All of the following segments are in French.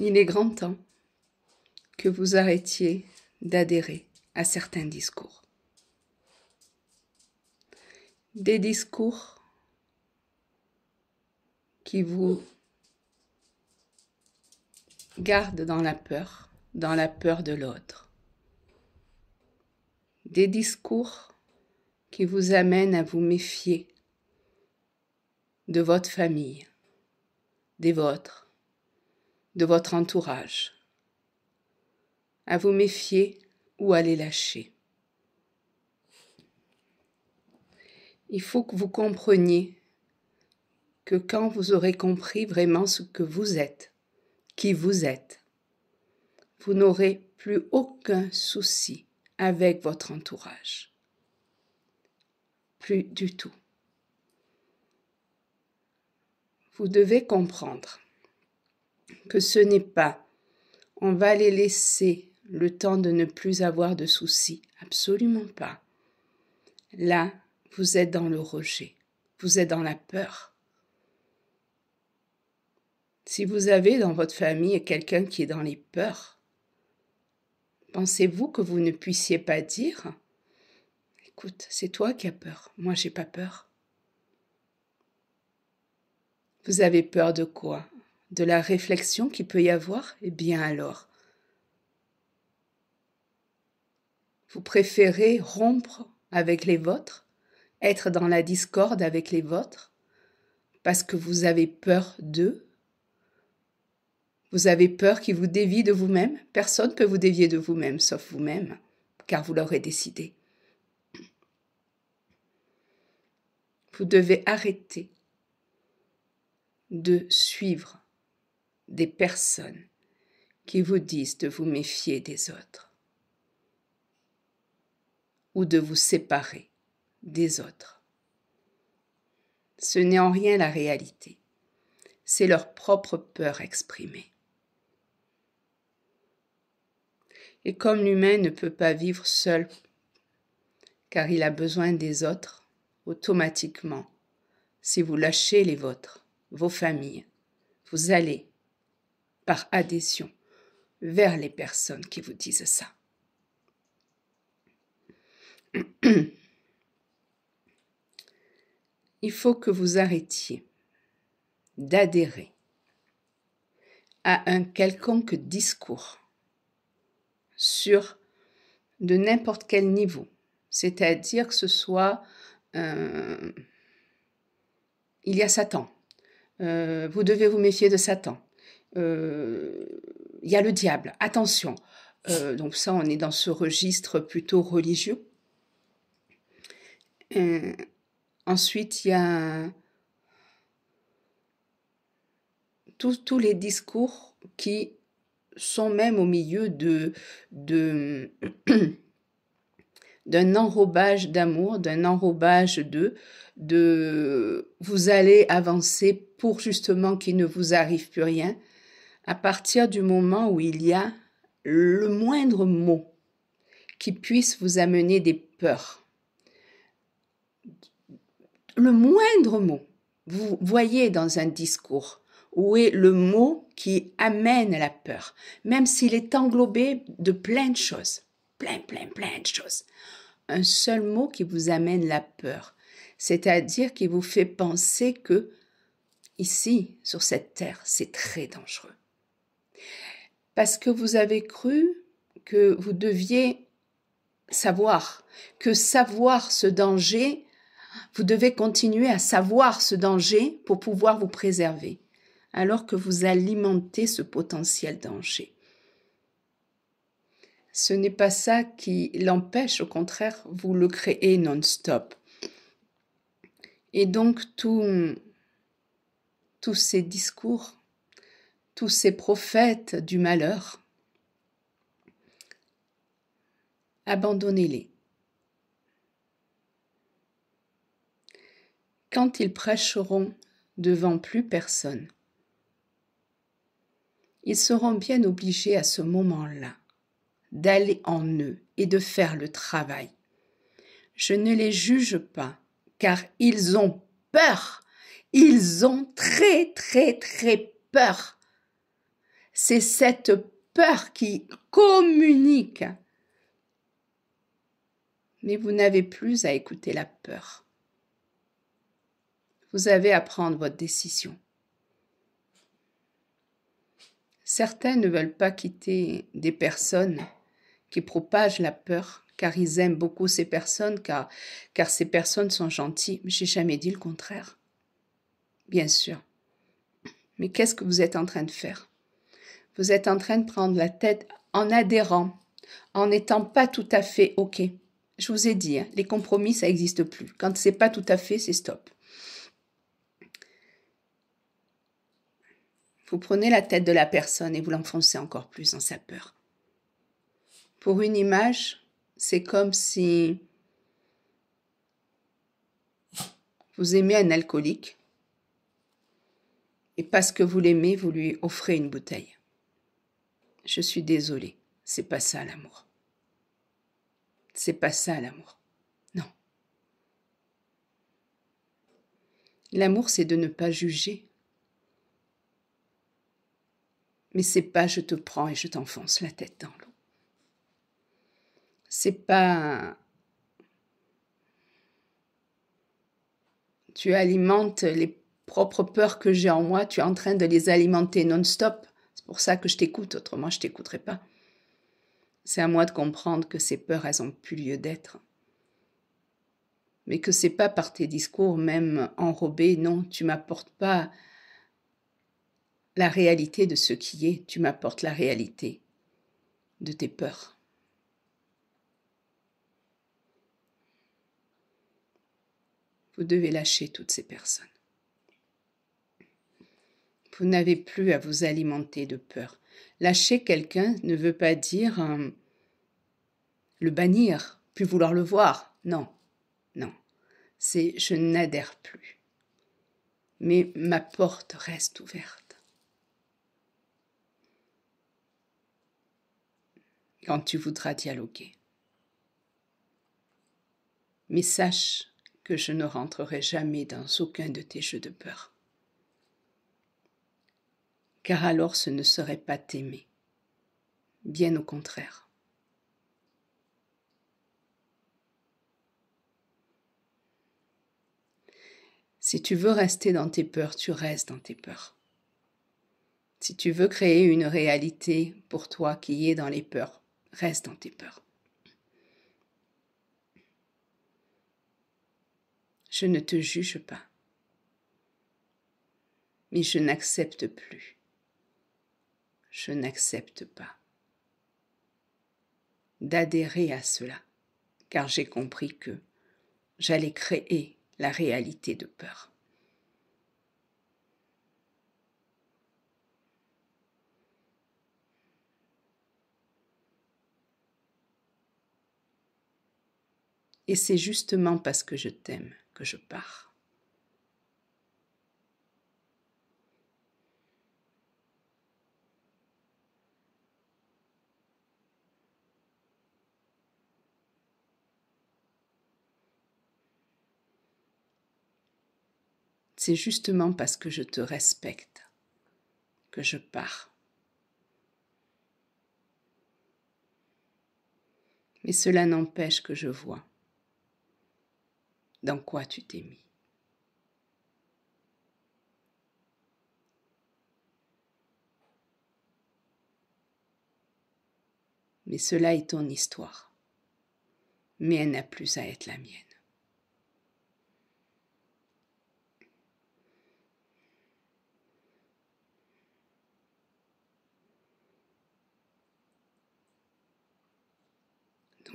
il est grand temps que vous arrêtiez d'adhérer à certains discours. Des discours qui vous gardent dans la peur, dans la peur de l'autre. Des discours qui vous amènent à vous méfier de votre famille, des vôtres, de votre entourage. À vous méfier ou à les lâcher. Il faut que vous compreniez que quand vous aurez compris vraiment ce que vous êtes, qui vous êtes, vous n'aurez plus aucun souci avec votre entourage. Plus du tout. Vous devez comprendre que ce n'est pas. On va les laisser le temps de ne plus avoir de soucis. Absolument pas. Là, vous êtes dans le rejet. Vous êtes dans la peur. Si vous avez dans votre famille quelqu'un qui est dans les peurs, pensez-vous que vous ne puissiez pas dire Écoute, c'est toi qui as peur. Moi, j'ai pas peur. Vous avez peur de quoi de la réflexion qui peut y avoir, eh bien alors, vous préférez rompre avec les vôtres, être dans la discorde avec les vôtres, parce que vous avez peur d'eux, vous avez peur qu'ils vous dévient de vous-même, personne ne peut vous dévier de vous-même, sauf vous-même, car vous l'aurez décidé. Vous devez arrêter de suivre des personnes qui vous disent de vous méfier des autres ou de vous séparer des autres. Ce n'est en rien la réalité, c'est leur propre peur exprimée. Et comme l'humain ne peut pas vivre seul, car il a besoin des autres, automatiquement, si vous lâchez les vôtres, vos familles, vous allez par adhésion vers les personnes qui vous disent ça. Il faut que vous arrêtiez d'adhérer à un quelconque discours sur de n'importe quel niveau, c'est-à-dire que ce soit euh, il y a Satan, euh, vous devez vous méfier de Satan, euh, il y a le diable, attention. Euh, donc ça, on est dans ce registre plutôt religieux. Euh, ensuite, il y a tous, les discours qui sont même au milieu de, de d'un enrobage d'amour, d'un enrobage de, de vous allez avancer pour justement qu'il ne vous arrive plus rien à partir du moment où il y a le moindre mot qui puisse vous amener des peurs. Le moindre mot, vous voyez dans un discours où est le mot qui amène la peur, même s'il est englobé de plein de choses, plein, plein, plein de choses. Un seul mot qui vous amène la peur, c'est-à-dire qui vous fait penser que ici, sur cette terre, c'est très dangereux. Parce que vous avez cru que vous deviez savoir, que savoir ce danger, vous devez continuer à savoir ce danger pour pouvoir vous préserver, alors que vous alimentez ce potentiel danger. Ce n'est pas ça qui l'empêche, au contraire, vous le créez non-stop. Et donc, tous ces discours tous ces prophètes du malheur. Abandonnez-les. Quand ils prêcheront devant plus personne, ils seront bien obligés à ce moment-là d'aller en eux et de faire le travail. Je ne les juge pas, car ils ont peur. Ils ont très très très peur c'est cette peur qui communique. Mais vous n'avez plus à écouter la peur. Vous avez à prendre votre décision. Certains ne veulent pas quitter des personnes qui propagent la peur, car ils aiment beaucoup ces personnes, car, ces personnes sont gentilles. J'ai jamais dit le contraire. Bien sûr. Mais qu'est-ce que vous êtes en train de faire vous êtes en train de prendre la tête en adhérant, en n'étant pas tout à fait OK. Je vous ai dit, hein, les compromis, ça n'existe plus. Quand ce n'est pas tout à fait, c'est stop. Vous prenez la tête de la personne et vous l'enfoncez encore plus dans sa peur. Pour une image, c'est comme si vous aimez un alcoolique et parce que vous l'aimez, vous lui offrez une bouteille je suis désolée. C'est pas ça l'amour. C'est pas ça l'amour. Non. L'amour, c'est de ne pas juger. Mais c'est pas je te prends et je t'enfonce la tête dans l'eau. C'est pas tu alimentes les propres peurs que j'ai en moi, tu es en train de les alimenter non-stop pour ça que je t'écoute, autrement je t'écouterai pas. C'est à moi de comprendre que ces peurs, elles n'ont plus lieu d'être. Mais que c'est pas par tes discours, même enrobés, non, tu m'apportes pas la réalité de ce qui est, tu m'apportes la réalité de tes peurs. Vous devez lâcher toutes ces personnes. Vous n'avez plus à vous alimenter de peur. Lâcher quelqu'un ne veut pas dire euh, le bannir, puis vouloir le voir. Non, non. C'est je n'adhère plus. Mais ma porte reste ouverte. quand tu voudras dialoguer. Mais sache que je ne rentrerai jamais dans aucun de tes jeux de peur car alors ce ne serait pas t'aimer. Bien au contraire. Si tu veux rester dans tes peurs, tu restes dans tes peurs. Si tu veux créer une réalité pour toi qui est dans les peurs, reste dans tes peurs. Je ne te juge pas, mais je n'accepte plus je n'accepte pas. D'adhérer à cela, car j'ai compris que j'allais créer la réalité de peur. Et c'est justement parce que je t'aime que je pars. c'est justement parce que je te respecte que je pars. Mais cela n'empêche que je vois dans quoi tu t'es mis. Mais cela est ton histoire, mais elle n'a plus à être la mienne.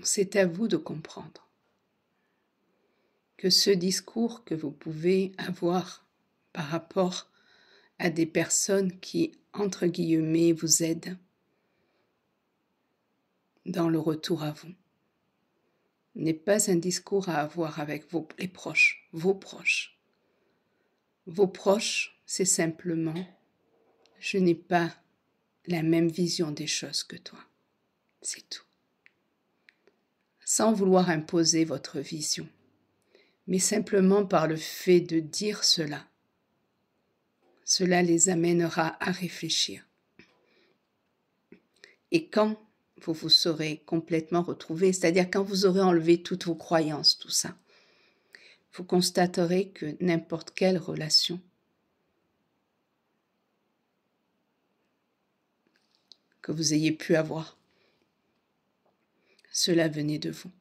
c'est à vous de comprendre que ce discours que vous pouvez avoir par rapport à des personnes qui, entre guillemets, vous aident dans le retour à vous, n'est pas un discours à avoir avec vos, les proches, vos proches. Vos proches, c'est simplement je n'ai pas la même vision des choses que toi. C'est tout sans vouloir imposer votre vision, mais simplement par le fait de dire cela. Cela les amènera à réfléchir. Et quand vous vous serez complètement retrouvé, c'est-à-dire quand vous aurez enlevé toutes vos croyances, tout ça, vous constaterez que n'importe quelle relation que vous ayez pu avoir cela venait de vous.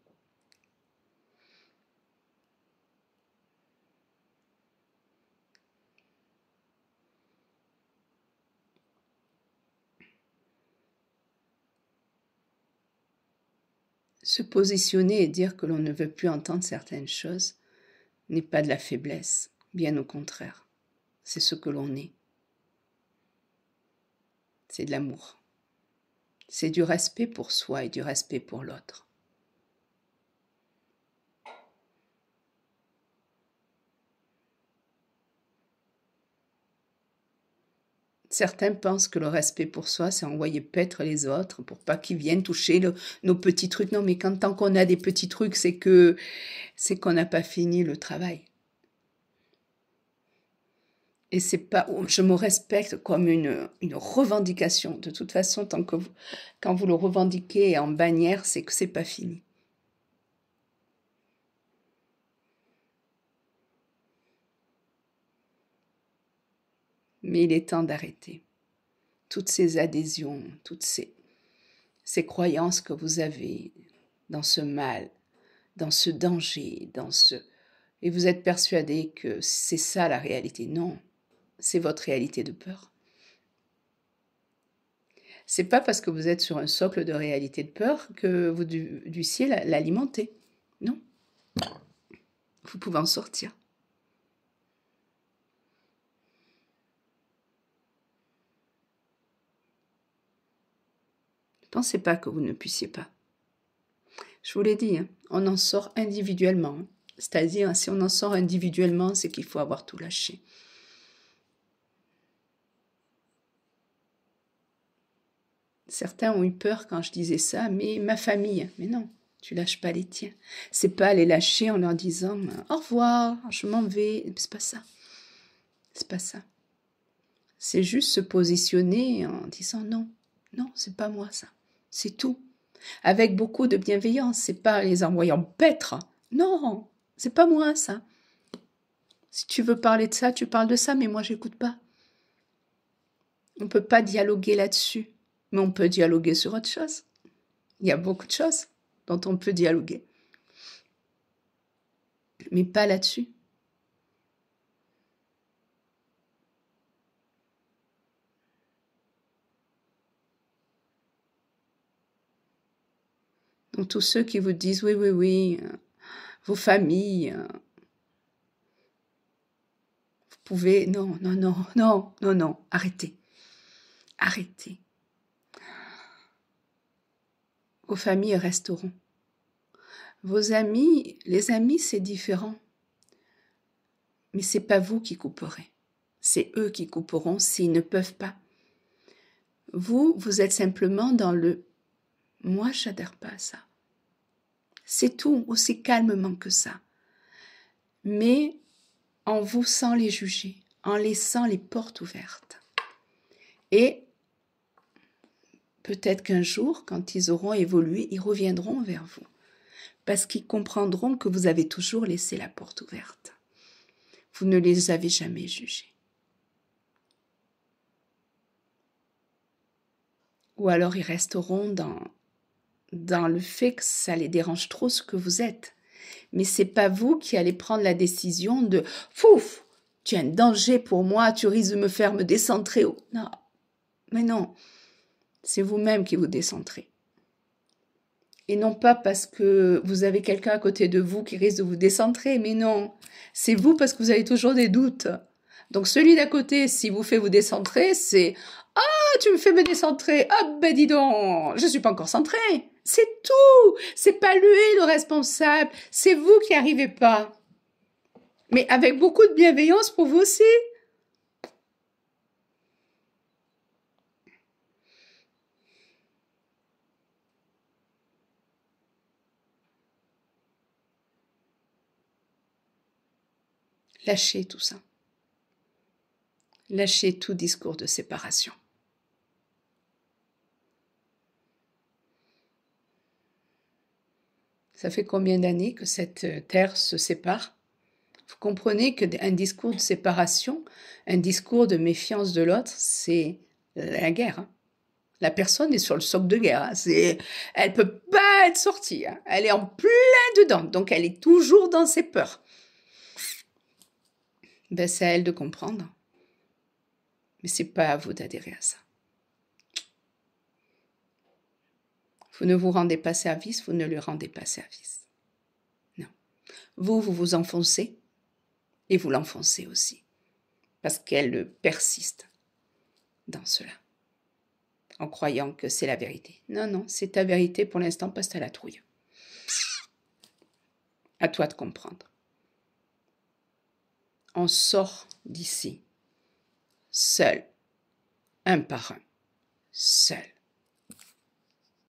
Se positionner et dire que l'on ne veut plus entendre certaines choses n'est pas de la faiblesse, bien au contraire, c'est ce que l'on est. C'est de l'amour c'est du respect pour soi et du respect pour l'autre. Certains pensent que le respect pour soi, c'est envoyer paître les autres pour pas qu'ils viennent toucher nos petits trucs. Non, mais quand tant qu'on a des petits trucs, c'est que c'est qu'on n'a pas fini le travail et c'est pas je me respecte comme une, revendication de toute façon tant que quand vous le revendiquez en bannière c'est que c'est pas fini mais il est temps d'arrêter toutes ces adhésions toutes ces ces croyances que vous avez dans ce mal dans ce danger dans ce et vous êtes persuadé que c'est ça la réalité non c'est votre réalité de peur. C'est pas parce que vous êtes sur un socle de réalité de peur que vous du l'alimenter. Non. Vous pouvez en sortir. Ne Pensez pas que vous ne puissiez pas. Je vous l'ai dit, hein, on en sort individuellement. Hein. C'est-à-dire, si on en sort individuellement, c'est qu'il faut avoir tout lâché. Certains ont eu peur quand je disais ça, mais ma famille, mais non, tu lâches pas les tiens. C'est pas les lâcher en leur disant euh, au revoir, je m'en vais. C'est pas ça. C'est pas ça. C'est juste se positionner en disant non, non, c'est pas moi ça. C'est tout. Avec beaucoup de bienveillance, c'est pas les envoyant pêtre, Non, c'est pas moi ça. Si tu veux parler de ça, tu parles de ça, mais moi j'écoute pas. On ne peut pas dialoguer là-dessus. Mais on peut dialoguer sur autre chose. Il y a beaucoup de choses dont on peut dialoguer. Mais pas là-dessus. Donc tous ceux qui vous disent oui, oui, oui, euh, vos familles, euh, vous pouvez... Non, non, non, non, non, non, arrêtez. Arrêtez. aux familles resteront. Vos amis, les amis, c'est différent. Mais c'est pas vous qui couperez. C'est eux qui couperont s'ils ne peuvent pas. Vous, vous êtes simplement dans le moi, j'adhère pas à ça. C'est tout, aussi calmement que ça. Mais en vous sans les juger, en laissant les portes ouvertes. Et Peut-être qu'un jour, quand ils auront évolué, ils reviendront vers vous, parce qu'ils comprendront que vous avez toujours laissé la porte ouverte. Vous ne les avez jamais jugés. Ou alors ils resteront dans, dans le fait que ça les dérange trop ce que vous êtes. Mais c'est pas vous qui allez prendre la décision de fouf, tu es un danger pour moi, tu risques de me faire me décentrer. Non, mais non, c'est vous-même qui vous décentrez. Et non pas parce que vous avez quelqu'un à côté de vous qui risque de vous décentrer, mais non, c'est vous parce que vous avez toujours des doutes. Donc celui d'à côté, si vous fait vous décentrer, c'est ah, tu me fais me décentrer. Ah, ben dis donc, je suis pas encore centré. C'est tout. C'est pas lui le responsable. C'est vous qui arrivez pas. Mais avec beaucoup de bienveillance pour vous aussi. Lâchez tout ça. Lâchez tout discours de séparation. Ça fait combien d'années que cette euh, terre se sépare Vous comprenez que un discours de séparation, un discours de méfiance de l'autre, c'est la guerre. Hein. la personne est sur le socle de guerre. Elle hein. C'est, elle peut pas être sortie. Hein. Elle est en plein dedans. Donc elle est toujours dans ses peurs. Ben, c'est à elle de comprendre. Mais c'est pas à vous d'adhérer à ça. Vous ne vous rendez pas service, vous ne lui rendez pas service. Non. Vous, vous vous enfoncez et vous l'enfoncez aussi. Parce qu'elle persiste dans cela. En croyant que c'est la vérité. Non, non, c'est ta vérité pour l'instant, passe à la trouille. À toi de comprendre on sort d'ici, seul, un par un, seul.